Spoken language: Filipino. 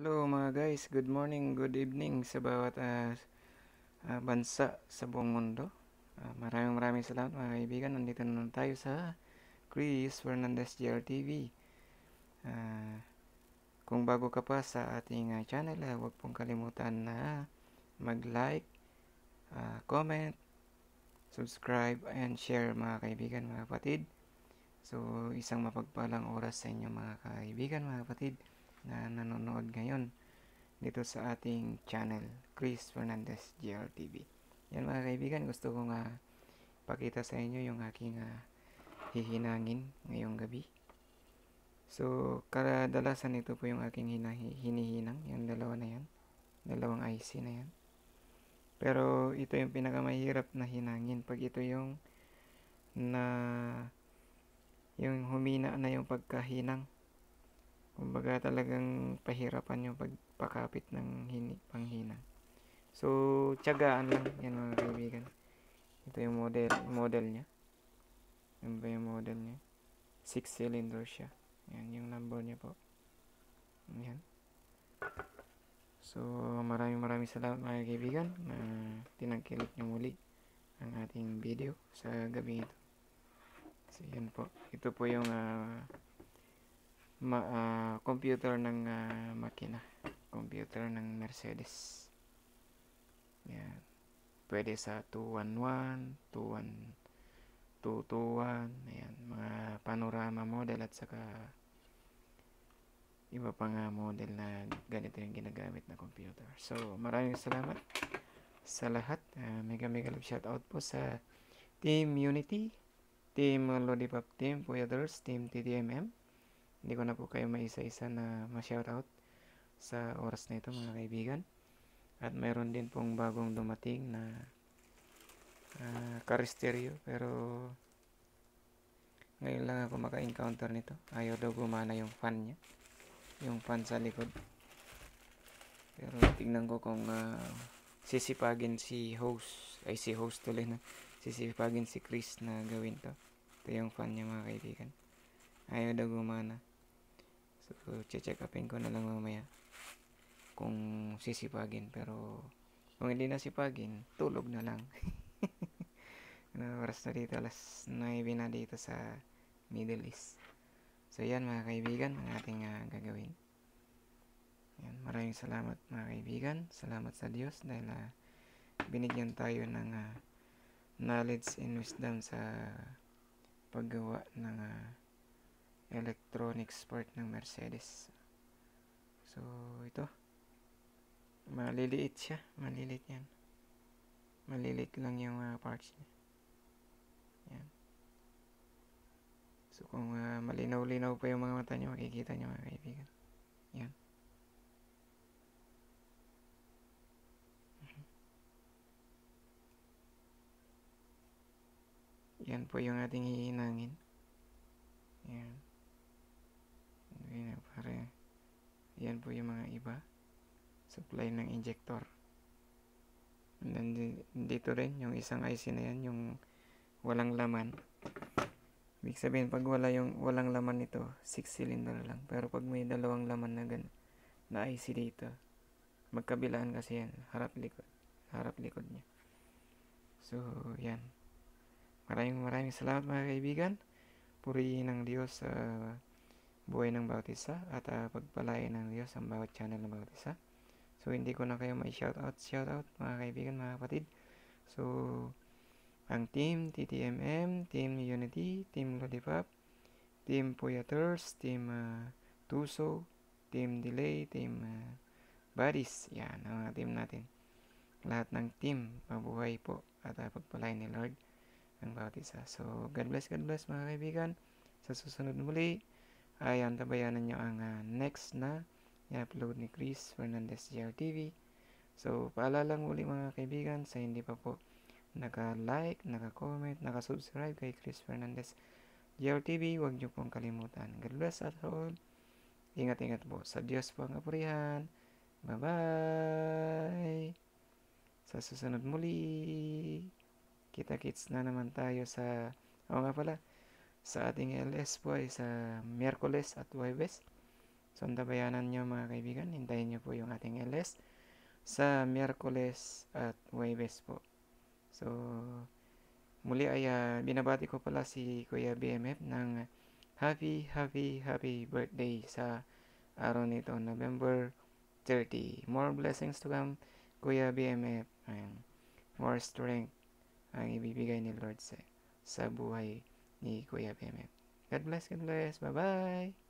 Hello mga guys, good morning, good evening sa bawat uh, uh, bansa sa buong mundo. Uh, maraming maraming salamat mga kaibigan. Nandito na tayo sa Chris Fernandez GLTV. Uh, kung bago ka pa sa ating uh, channel, uh, huwag pong kalimutan na mag-like, uh, comment, subscribe, and share mga kaibigan, mga kapatid. So, isang mapagpalang oras sa inyo mga kaibigan, mga kapatid na nanonood ngayon dito sa ating channel, Chris Fernandez GRTV. Yan mga kaibigan, gusto ko uh, pakita sa inyo yung aking uh, hihinangin ngayong gabi. So, kadalasan ito po yung aking hinihinang, yung dalawa na yan, dalawang IC na yan. Pero ito yung pinakamahirap na hinangin pag ito yung na yung humina na yung pagkahinang Kumbaga talagang pahirapan yung pagpakapit ng hini, panghina. So, tiyagaan lang. Yan mga kaibigan. Ito yung model, model niya. Yan ba yung model niya? Six cylinder siya. Yan yung number niya po. Yan. So, maraming maraming salamat mga kaibigan na tinangkilik niyo muli ang ating video sa gabi ito. So, yan po. Ito po yung uh, ma, uh, computer ng uh, makina computer ng Mercedes yan pwede sa 211 21 221 ayan mga panorama model at saka iba pa nga model na ganito yung ginagamit na computer so maraming salamat sa lahat uh, mega mega love shout out po sa Team Unity Team Lollipop Team Puyaders Team TDMM hindi ko na po kayo may isa isa na ma-shoutout sa oras na ito mga kaibigan. At mayroon din pong bagong dumating na uh, karisteryo pero ngayon lang ako maka-encounter nito. Ayaw daw gumana yung fan niya. Yung fan sa likod. Pero tingnan ko kung uh, sisipagin si host, ay si host tuloy na, sisipagin si Chris na gawin to. Ito yung fan niya mga kaibigan. Ayaw daw gumana. So, check upin ko na lang mamaya kung sisipagin. Pero, kung hindi na sipagin, tulog na lang. ano oras na dito? Alas 9 na dito sa Middle East. So, yan mga kaibigan, ang ating uh, gagawin. Yan, maraming salamat mga kaibigan. Salamat sa Diyos dahil uh, binigyan tayo ng uh, knowledge and wisdom sa paggawa ng uh, electronics part ng Mercedes. So, ito. Maliliit siya. Maliliit yan. Maliliit lang yung uh, parts niya. Yan. So, kung uh, malinaw-linaw pa yung mga mata niyo, makikita niyo mga kaibigan. Yan. Mhm. Yan po yung ating hihinangin. Yan po yung mga iba. Supply ng injector. And then, dito rin, yung isang IC na yan, yung walang laman. Ibig sabihin, pag wala yung walang laman nito, 6 cylinder lang. Pero pag may dalawang laman na gan na IC dito, magkabilaan kasi yan, harap likod, harap likod niya. So, yan. Maraming maraming salamat mga kaibigan. Purihin ng Diyos sa uh, buhay ng bawat isa at uh, pagpalain ng Diyos ang bawat channel ng bawat isa. So, hindi ko na kayo may shoutout, shoutout mga kaibigan, mga kapatid. So, ang team TTMM, Team Unity, Team Lollipop, Team Puyaters, Team uh, Tuso, Team Delay, Team uh, Baris. Yan, ang mga team natin. Lahat ng team, mabuhay po at uh, pagpalain ni Lord ang bawat isa. So, God bless, God bless mga kaibigan. Sa susunod muli, Ayan, tabayanan nyo ang uh, next na i-upload ni Chris Fernandez GRTV. So, paalala lang muli mga kaibigan sa hindi pa po naka-like, naka-comment, naka-subscribe kay Chris Fernandez GRTV. Huwag nyo pong kalimutan. God bless at all. Ingat-ingat po. Sa Diyos po ang kapurihan. Bye-bye! Sa susunod muli, kita-kits na naman tayo sa... Oo nga pala, sa ating LS po ay sa Miyerkules at Huwebes. So, antabayanan nyo mga kaibigan. Hintayin nyo po yung ating LS sa Miyerkules at Huwebes po. So, muli ay uh, binabati ko pala si Kuya BMF ng happy, happy, happy birthday sa araw nito, November 30. More blessings to come, Kuya BMF. Ayan. More strength ang ibibigay ni Lord sa, sa buhay ni God bless, God bless. Bye-bye.